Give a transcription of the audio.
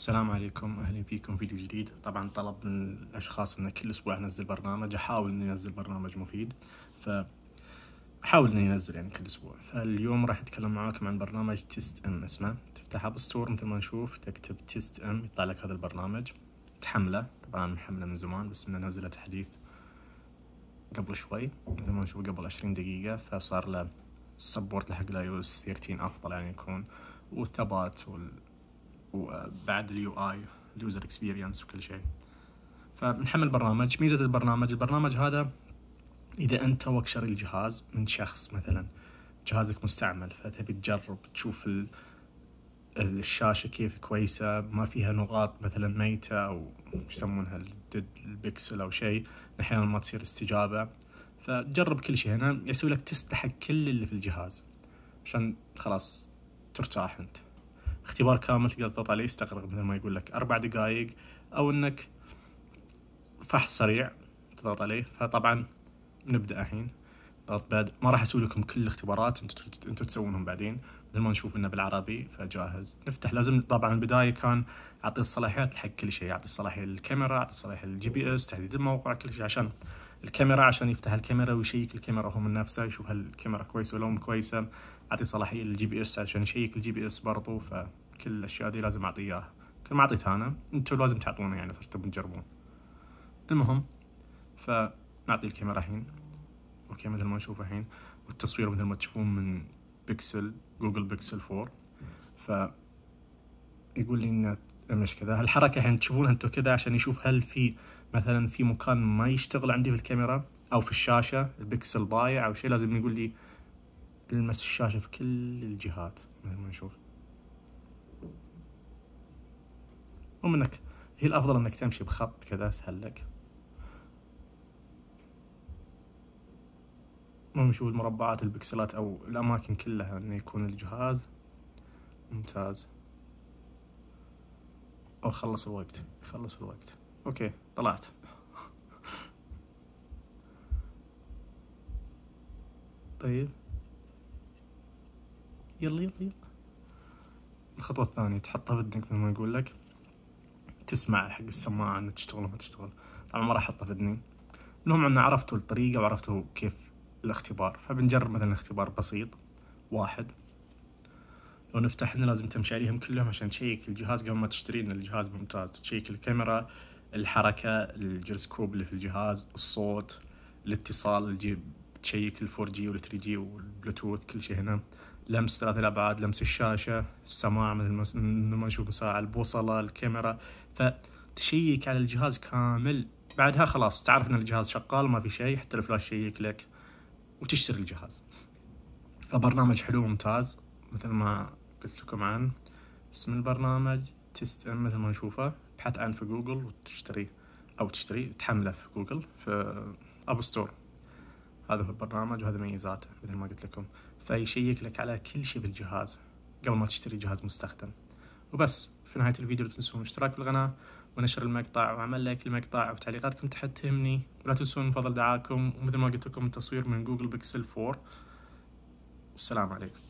السلام عليكم اهلا فيكم فيديو جديد طبعا طلب من الاشخاص ان كل اسبوع انزل برنامج احاول اني انزل برنامج مفيد ف احاول اني انزل يعني كل اسبوع فاليوم راح اتكلم معاكم عن برنامج تيست ام اسمه تفتح اب ستور مثل ما نشوف تكتب تيست ام يطلع لك هذا البرنامج تحمله طبعا محمله من زمان بس انه نزله تحديث قبل شوي مثل ما نشوف قبل عشرين دقيقة فصار له سبورت حق لايوس اس 13 افضل يعني يكون والثبات وال وبعد اليو اي اليوزر اكسبيرينس وكل شيء فبنحمل برنامج ميزه البرنامج البرنامج هذا اذا انت توك شاري الجهاز من شخص مثلا جهازك مستعمل فتبي تجرب تشوف ال... الشاشه كيف كويسه ما فيها نقاط مثلا ميته او يسمونها الدد البكسل او شيء احيانا ما تصير استجابه فتجرب كل شيء هنا يسوي لك تستحق كل اللي في الجهاز عشان خلاص ترتاح انت اختبار كامل تقدر تضغط عليه يستغرق مثل ما يقول لك اربع دقائق او انك فحص سريع تضغط عليه فطبعا نبدا الحين ضغط طيب، بعد ما راح اسوي لكم كل الاختبارات انتم انتم تسوونهم بعدين مثل ما نشوف انه بالعربي فجاهز نفتح لازم طبعا البدايه كان اعطي الصلاحيات حق كل شيء اعطي الصلاحيه للكاميرا اعطي الصلاحيه للجي بي اس تحديد الموقع كل شيء عشان الكاميرا عشان يفتح الكاميرا ويشيك الكاميرا هو من نفسه يشوف هل الكاميرا كويسه ولا مو كويسه اعطي صلاحيه للجي بي اس عشان يشيك الجي بي اس برضو ف كل الاشياء دي لازم اعطيه كل ما اعطيته انا انتم لازم تعطونه يعني صرتوا بتجربون المهم فنعطي الكاميرا الحين اوكي مثل ما نشوف الحين والتصوير مثل ما تشوفون من بيكسل جوجل بيكسل 4 ف يقول لي ان المشكله هالحركه الحين تشوفونها انتم كذا عشان يشوف هل في مثلا في مكان ما يشتغل عندي في الكاميرا او في الشاشه البكسل ضايع او شيء لازم يقول لي المس الشاشه في كل الجهات مثل ما نشوف ومنك هي الافضل انك تمشي بخط كذا اسهل لك المهم شوف المربعات البكسلات او الاماكن كلها انه يكون الجهاز ممتاز او خلص الوقت خلص الوقت اوكي طلعت طيب يلا يلا يلا الخطوة الثانية تحطها في مثل ما يقول لك تسمع حق السماعه انها تشتغل ما تشتغل طبعا ما راح احطها في اذني المهم انه عرفتوا الطريقه وعرفتوا كيف الاختبار فبنجرب مثلا اختبار بسيط واحد لو نفتح هنا لازم تمشي عليهم كلهم عشان تشيك الجهاز قبل ما تشتري ان الجهاز ممتاز تشيك الكاميرا الحركة الجيروسكوب اللي في الجهاز الصوت الاتصال الجيب تشيك ال4 جي 3 جي والبلوتوث كل شيء هنا لمس ثلاث الابعاد لمس الشاشه السماع مثل ما نشوف مساعة البوصله الكاميرا فتشيك على الجهاز كامل بعدها خلاص تعرف ان الجهاز شغال ما في شيء حتى الفلاش شيك لك وتشتري الجهاز فبرنامج حلو ممتاز مثل ما قلت لكم عن اسم البرنامج تست مثل ما نشوفه ابحث عنه في جوجل وتشتريه او تشتري تحمله في جوجل في اب ستور هذا هو البرنامج وهذا ميزاته مثل ما قلت لكم فيشيك لك على كل شيء بالجهاز قبل ما تشتري جهاز مستخدم وبس في نهاية الفيديو لا تنسون الاشتراك بالقناة ونشر المقطع وعمل لايك للمقطع وتعليقاتكم تحت تهمني ولا تنسون من فضل دعاكم ومثل ما قلت لكم التصوير من جوجل بيكسل 4 والسلام عليكم